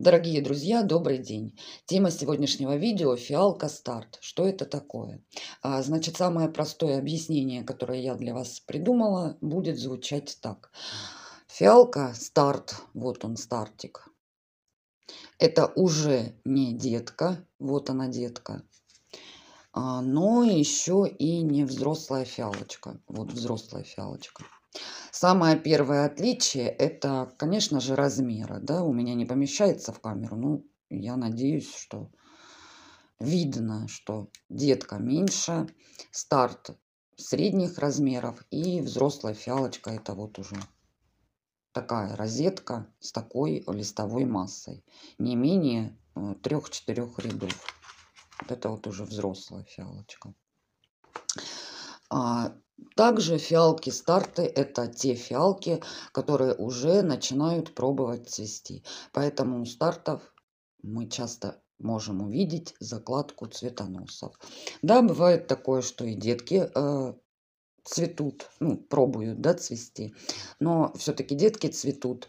Дорогие друзья, добрый день. Тема сегодняшнего видео – фиалка старт. Что это такое? А, значит, самое простое объяснение, которое я для вас придумала, будет звучать так. Фиалка старт, вот он стартик. Это уже не детка, вот она детка, а, но еще и не взрослая фиалочка. Вот взрослая фиалочка. Самое первое отличие – это, конечно же, размеры. Да? У меня не помещается в камеру, но я надеюсь, что видно, что детка меньше, старт средних размеров и взрослая фиалочка – это вот уже такая розетка с такой листовой массой. Не менее э, трех-четырех рядов. Вот это вот уже взрослая фиалочка. А, также фиалки старты – это те фиалки, которые уже начинают пробовать цвести. Поэтому у стартов мы часто можем увидеть закладку цветоносов. Да, бывает такое, что и детки э, цветут, ну, пробуют, да, цвести. Но все-таки детки цветут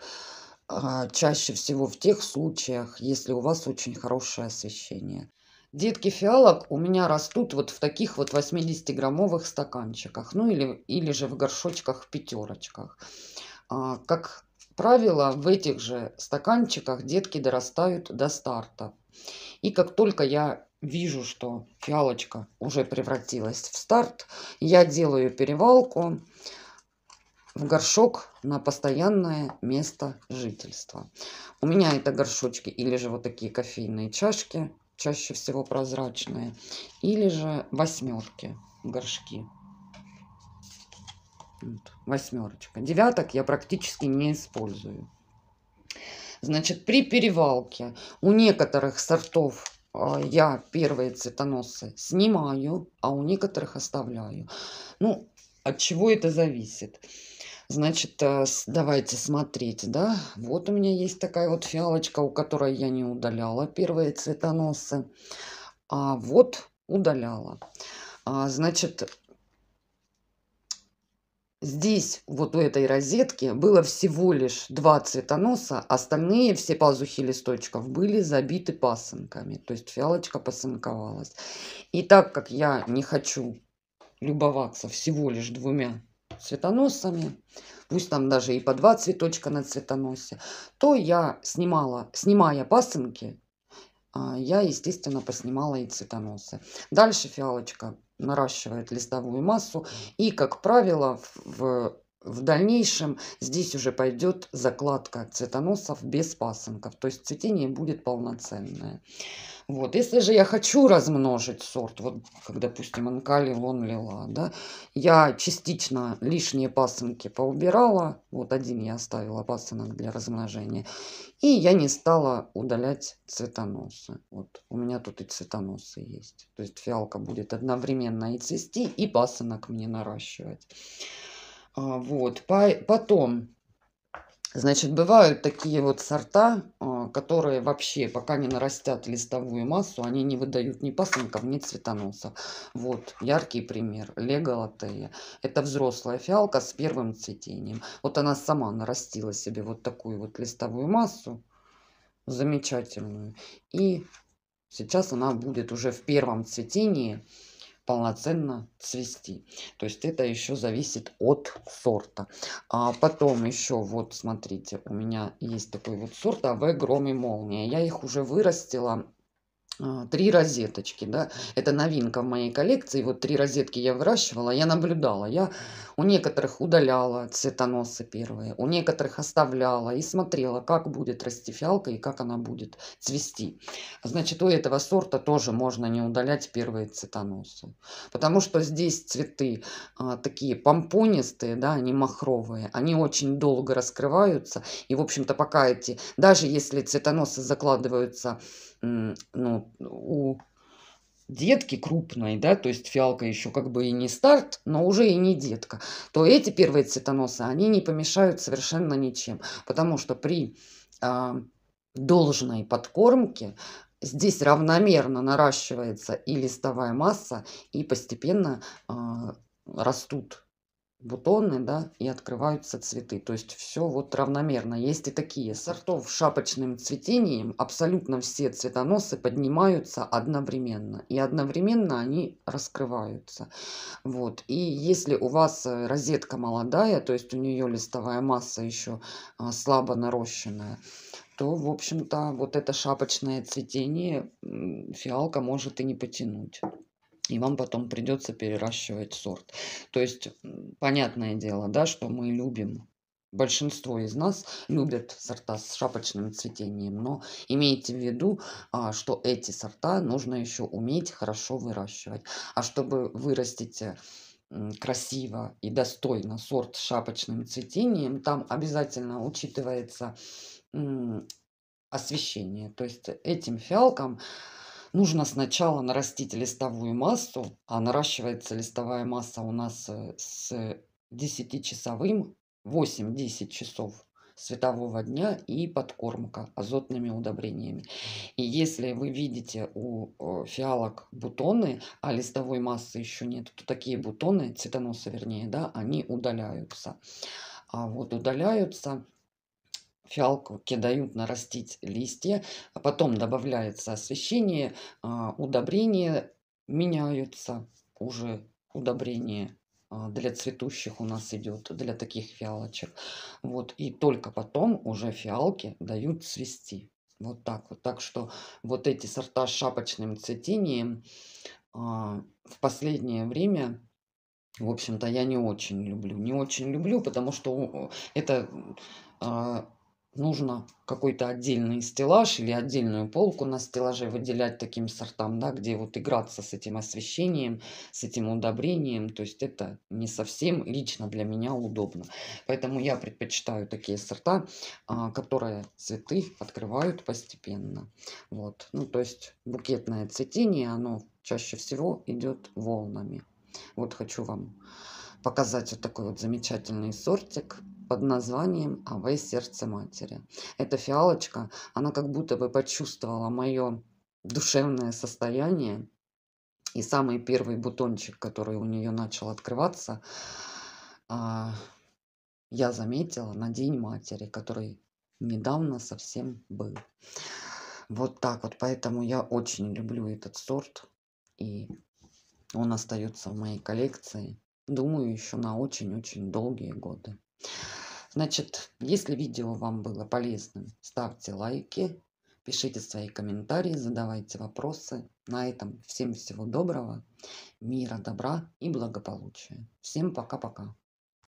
э, чаще всего в тех случаях, если у вас очень хорошее освещение. Детки фиалок у меня растут вот в таких вот 80-граммовых стаканчиках, ну или, или же в горшочках-пятерочках. А, как правило, в этих же стаканчиках детки дорастают до старта. И как только я вижу, что фиалочка уже превратилась в старт, я делаю перевалку в горшок на постоянное место жительства. У меня это горшочки или же вот такие кофейные чашки чаще всего прозрачные, или же восьмерки, горшки. Вот, восьмерочка. Девяток я практически не использую. Значит, при перевалке у некоторых сортов а, я первые цветоносы снимаю, а у некоторых оставляю. Ну, от чего это зависит? Значит, э, давайте смотреть, да. Вот у меня есть такая вот фиалочка, у которой я не удаляла первые цветоносы. А вот удаляла. А, значит, здесь, вот у этой розетки, было всего лишь два цветоноса. Остальные все пазухи листочков были забиты пасынками. То есть фиалочка пасынковалась. И так как я не хочу любоваться всего лишь двумя цветоносами, пусть там даже и по два цветочка на цветоносе, то я снимала, снимая пасынки, а, я, естественно, поснимала и цветоносы. Дальше фиалочка наращивает листовую массу и, как правило, в в дальнейшем здесь уже пойдет закладка цветоносов без пасынков. То есть цветение будет полноценное. Вот. Если же я хочу размножить сорт, вот как, допустим, анкали, лон, лила, да, я частично лишние пасынки поубирала, вот один я оставила пасынок для размножения, и я не стала удалять цветоносы. Вот у меня тут и цветоносы есть. То есть фиалка будет одновременно и цвести, и пасынок мне наращивать. А, вот. Потом, значит, бывают такие вот сорта, а, которые вообще, пока не нарастят листовую массу, они не выдают ни пасынков, ни цветоносов. Вот, яркий пример. Лего Латея. Это взрослая фиалка с первым цветением. Вот она сама нарастила себе вот такую вот листовую массу. Замечательную. И сейчас она будет уже в первом цветении полноценно цвести. То есть это еще зависит от сорта. А потом еще вот смотрите, у меня есть такой вот сорт АВ Гром и Молния. Я их уже вырастила а, три розеточки, да, это новинка в моей коллекции, вот три розетки я выращивала, я наблюдала, я у некоторых удаляла цветоносы первые, у некоторых оставляла и смотрела, как будет расти фиалка и как она будет цвести. Значит, у этого сорта тоже можно не удалять первые цветоносы, потому что здесь цветы а, такие помпонистые, да, они махровые, они очень долго раскрываются, и, в общем-то, пока эти, даже если цветоносы закладываются ну, у детки крупной, да, то есть фиалка еще как бы и не старт, но уже и не детка, то эти первые цветоносы, они не помешают совершенно ничем, потому что при э, должной подкормке здесь равномерно наращивается и листовая масса, и постепенно э, растут бутоны, да, и открываются цветы. То есть все вот равномерно. Есть и такие сортов с шапочным цветением. Абсолютно все цветоносы поднимаются одновременно. И одновременно они раскрываются. Вот. И если у вас э, розетка молодая, то есть у нее листовая масса еще а, слабо нарощенная, то, в общем-то, вот это шапочное цветение фиалка может и не потянуть и вам потом придется переращивать сорт. То есть, понятное дело, да, что мы любим, большинство из нас любят сорта с шапочным цветением, но имейте в виду, а, что эти сорта нужно еще уметь хорошо выращивать. А чтобы вырастить э, красиво и достойно сорт с шапочным цветением, там обязательно учитывается освещение. То есть этим фиалкам нужно сначала нарастить листовую массу, а наращивается листовая масса у нас э, с 10-часовым, 8-10 часов светового дня и подкормка азотными удобрениями. И если вы видите у э, фиалок бутоны, а листовой массы еще нет, то такие бутоны, цветоносы вернее, да, они удаляются. А вот удаляются фиалку кидают нарастить листья, а потом добавляется освещение, а, удобрения меняются уже удобрение а, для цветущих у нас идет, для таких фиалочек. Вот, и только потом уже фиалки дают цвести. Вот так вот. Так что вот эти сорта с шапочным цветением а, в последнее время, в общем-то, я не очень люблю. Не очень люблю, потому что это нужно какой-то отдельный стеллаж или отдельную полку на стеллаже выделять таким сортам, да, где вот играться с этим освещением, с этим удобрением. То есть это не совсем лично для меня удобно. Поэтому я предпочитаю такие сорта, а, которые цветы открывают постепенно. Вот. Ну, то есть букетное цветение, оно чаще всего идет волнами. Вот хочу вам показать вот такой вот замечательный сортик под названием «Аве сердце матери». Эта фиалочка, она как будто бы почувствовала мое душевное состояние. И самый первый бутончик, который у нее начал открываться, а, я заметила на День матери, который недавно совсем был. Вот так вот, поэтому я очень люблю этот сорт, и он остается в моей коллекции, думаю, еще на очень-очень долгие годы. Значит, если видео вам было полезным, ставьте лайки, пишите свои комментарии, задавайте вопросы. На этом всем всего доброго, мира, добра и благополучия. Всем пока-пока.